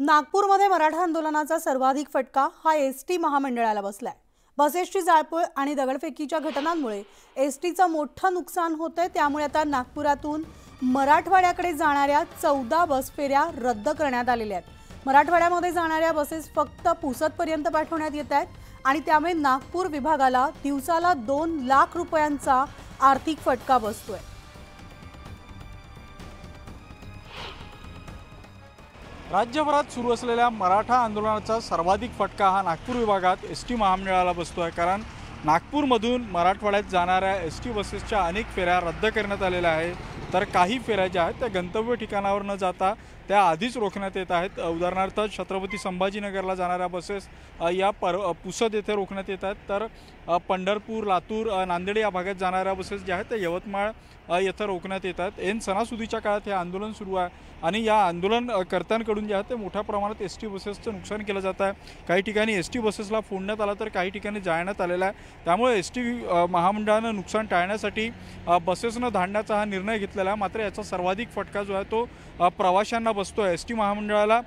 नागपूरमध्ये मराठा आंदोलनाचा सर्वाधिक फटका हा एस टी महामंडळाला बसलाय बसेसची जाळपोळ आणि दगडफेकीच्या घटनांमुळे एस टीचं मोठं नुकसान आहे त्यामुळे आता नागपुरातून मराठवाड्याकडे जाणाऱ्या चौदा बस फेऱ्या रद्द करण्यात आलेल्या आहेत मराठवाड्यामध्ये जाणाऱ्या बसेस फक्त पुसतपर्यंत पाठवण्यात येत आहेत आणि त्यामुळे नागपूर विभागाला दिवसाला दोन लाख रुपयांचा आर्थिक फटका बसतोय राज्यभरात सुरू असलेल्या मराठा आंदोलनाचा सर्वाधिक फटका हा नागपूर विभागात एस टी महामंडळाला बसतो आहे कारण नागपूरमधून मराठवाड्यात जाणाऱ्या एस टी बसेसच्या अनेक फेऱ्या रद्द करण्यात आलेल्या आहेत तर काही फेऱ्या ज्या आहेत त्या गंतव्य ठिकाणावर न जाता त्या आधीच रोखण्यात येत आहेत उदाहरणार्थ छत्रपती संभाजीनगरला जाणाऱ्या बसेस या पर पुसद येथे रोखण्यात येत आहेत तर पंढरपूर लातूर नांदेड या भागात जाणाऱ्या बसेस ज्या आहेत त्या यवतमाळ येथे रोखण्यात येत आहेत एन सणासुदीच्या काळात हे आंदोलन सुरू आहे आणि या आंदोलनकर्त्यांकडून जे आहे ते मोठ्या प्रमाणात एस टी बसेसचं नुकसान केलं जात आहे काही ठिकाणी एस टी बसेसला फोडण्यात आला तर काही ठिकाणी जाळण्यात आलेला आहे त्यामुळे एस टी महामंडळानं नुकसान टाळण्यासाठी बसेसनं धाडण्याचा हा निर्णय घेतला मात्र याचा सर्वाधिक फटका जो आहे तो प्रवाशांना बसतो आहे एस टी महामंडळाला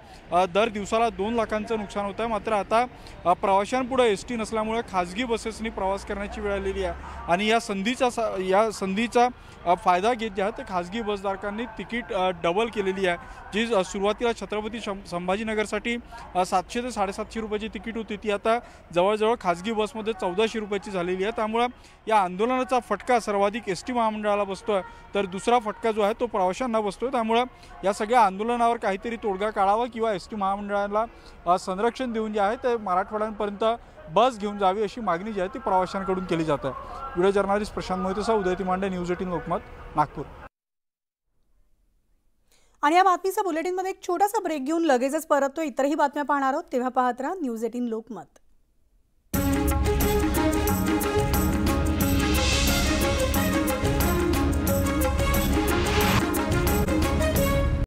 दर दिवसाला दोन लाखांचं नुकसान होतं आहे मात्र आता प्रवाशांपुढे एस टी नसल्यामुळे खाजगी बसेसनी प्रवास करण्याची वेळ आलेली आहे आणि या संधीचा या संधीचा फायदा घेत जे आहे ते खाजगी बसधारकांनी तिकीट डबल केलेली आहे जी सुरुवातीला छत्रपती संभाजीनगरसाठी सातशे ते साडेसातशे रुपयाची तिकीट होती ती आता जवळजवळ खाजगी बसमध्ये चौदाशे रुपयाची झालेली आहे त्यामुळं या आंदोलनाचा फटका सर्वाधिक एस टी महामंडळाला बसतो आहे तर दुसरा फटका जो आहे तो प्रवाशांना बसतो त्यामुळं या सगळ्या आंदोलनावर काहीतरी तोडगा काढावा किंवा एस टी महामंडळाला संरक्षण देऊन जे आहे ते मराठवाड्यांपर्यंत बस घेऊन जावी अशी मागणी जी आहे ती प्रवाशांकडून केली जात आहे व्हिडिओ जर्नालिस्ट प्रशांत मोहितेचा उदय तिमांडे न्यूज एटीन लोकमत नागपूर आणि या बातमीचा बुलेटिनमध्ये एक छोटासा ब्रेक घेऊन लगेचच परततो इतरही बातम्या पाहणार आहोत तेव्हा पाहत राहा न्यूज एटीन लोकमत